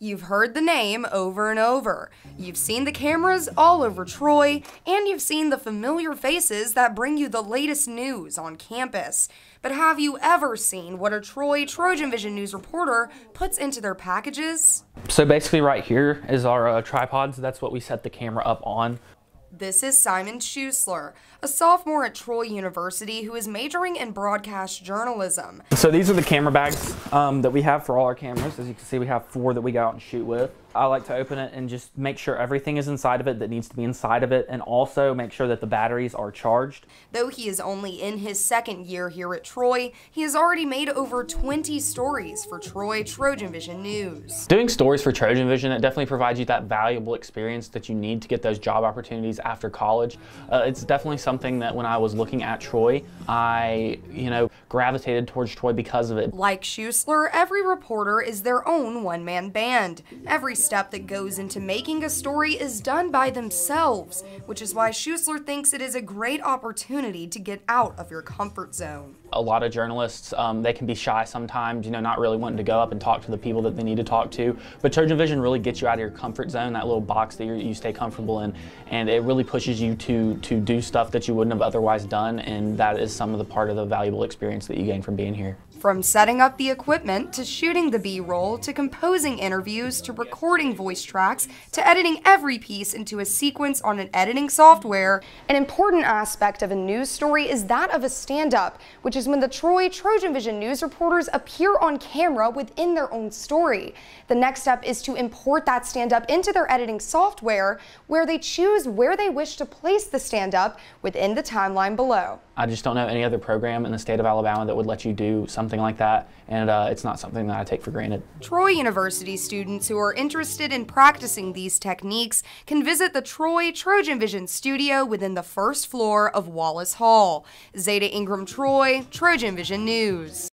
You've heard the name over and over. You've seen the cameras all over Troy, and you've seen the familiar faces that bring you the latest news on campus. But have you ever seen what a Troy Trojan Vision News reporter puts into their packages? So basically right here is our uh, tripods. That's what we set the camera up on. This is Simon Schusler, a sophomore at Troy University who is majoring in broadcast journalism. So these are the camera bags um, that we have for all our cameras. As you can see, we have four that we go out and shoot with. I like to open it and just make sure everything is inside of it that needs to be inside of it and also make sure that the batteries are charged. Though he is only in his second year here at Troy, he has already made over 20 stories for Troy Trojan Vision News. Doing stories for Trojan Vision, it definitely provides you that valuable experience that you need to get those job opportunities opportunities after college. Uh, it's definitely something that when I was looking at Troy, I, you know, gravitated towards Troy because of it. Like Schusler, every reporter is their own one-man band. Every step that goes into making a story is done by themselves, which is why Schusler thinks it is a great opportunity to get out of your comfort zone. A lot of journalists, um, they can be shy sometimes, you know, not really wanting to go up and talk to the people that they need to talk to. But Trojan Vision really gets you out of your comfort zone, that little box that you stay comfortable in, and it really pushes you to to do stuff that you wouldn't have otherwise done, and that is some of the part of the valuable experience that you gain from being here. From setting up the equipment to shooting the B roll to composing interviews to recording voice tracks to editing every piece into a sequence on an editing software. An important aspect of a news story is that of a stand up, which is when the Troy Trojan Vision news reporters appear on camera within their own story. The next step is to import that stand up into their editing software where they choose where they wish to place the stand up within the timeline below. I just don't know any other program in the state of Alabama that would let you do something like that, and uh, it's not something that I take for granted. Troy University students who are interested in practicing these techniques can visit the Troy Trojan Vision studio within the first floor of Wallace Hall. Zeta Ingram Troy, Trojan Vision News.